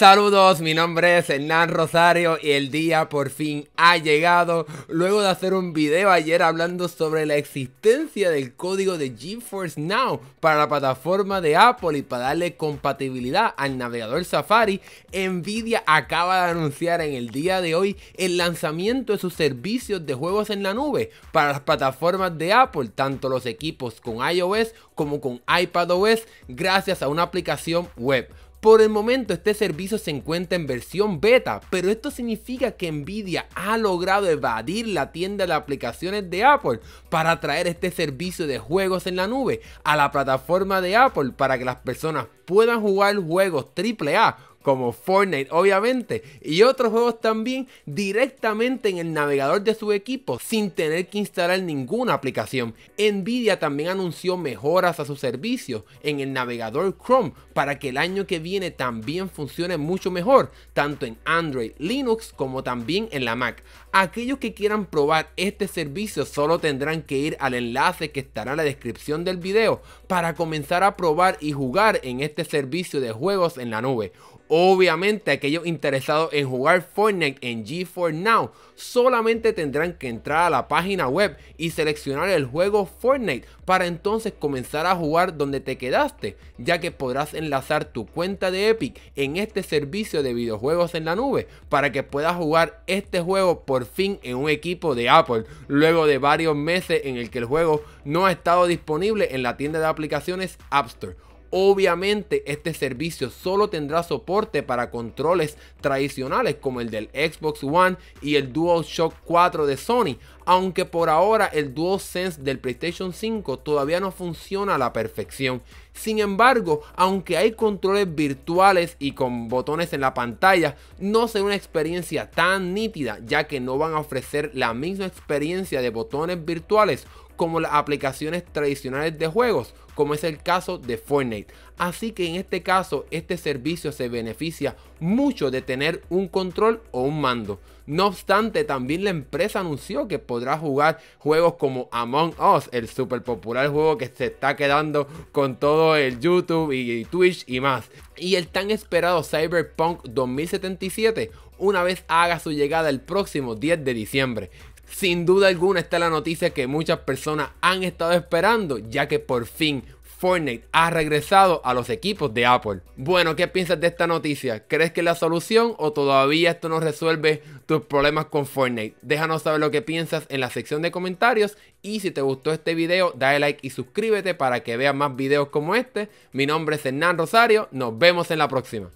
Saludos, mi nombre es Hernán Rosario y el día por fin ha llegado luego de hacer un video ayer hablando sobre la existencia del código de GeForce Now para la plataforma de Apple y para darle compatibilidad al navegador Safari, Nvidia acaba de anunciar en el día de hoy el lanzamiento de sus servicios de juegos en la nube para las plataformas de Apple, tanto los equipos con iOS como con iPadOS, gracias a una aplicación web. Por el momento este servicio se encuentra en versión beta, pero esto significa que Nvidia ha logrado evadir la tienda de aplicaciones de Apple para traer este servicio de juegos en la nube a la plataforma de Apple para que las personas puedan jugar juegos AAA como Fortnite, obviamente, y otros juegos también directamente en el navegador de su equipo sin tener que instalar ninguna aplicación. Nvidia también anunció mejoras a su servicio en el navegador Chrome para que el año que viene también funcione mucho mejor, tanto en Android, Linux como también en la Mac. Aquellos que quieran probar este servicio solo tendrán que ir al enlace que estará en la descripción del video para comenzar a probar y jugar en este servicio de juegos en la nube. Obviamente aquellos interesados en jugar Fortnite en g Now solamente tendrán que entrar a la página web y seleccionar el juego Fortnite para entonces comenzar a jugar donde te quedaste, ya que podrás enlazar tu cuenta de Epic en este servicio de videojuegos en la nube para que puedas jugar este juego por fin en un equipo de Apple, luego de varios meses en el que el juego no ha estado disponible en la tienda de aplicaciones App Store. Obviamente este servicio solo tendrá soporte para controles tradicionales como el del Xbox One y el DualShock 4 de Sony, aunque por ahora el DualSense del PlayStation 5 todavía no funciona a la perfección. Sin embargo, aunque hay controles virtuales y con botones en la pantalla, no será una experiencia tan nítida ya que no van a ofrecer la misma experiencia de botones virtuales como las aplicaciones tradicionales de juegos, como es el caso de Fortnite. Así que en este caso, este servicio se beneficia mucho de tener un control o un mando. No obstante, también la empresa anunció que podrá jugar juegos como Among Us, el super popular juego que se está quedando con todo el YouTube y Twitch y más. Y el tan esperado Cyberpunk 2077 una vez haga su llegada el próximo 10 de diciembre. Sin duda alguna está la noticia que muchas personas han estado esperando, ya que por fin Fortnite ha regresado a los equipos de Apple. Bueno, ¿qué piensas de esta noticia? ¿Crees que es la solución o todavía esto no resuelve tus problemas con Fortnite? Déjanos saber lo que piensas en la sección de comentarios y si te gustó este video, dale like y suscríbete para que veas más videos como este. Mi nombre es Hernán Rosario, nos vemos en la próxima.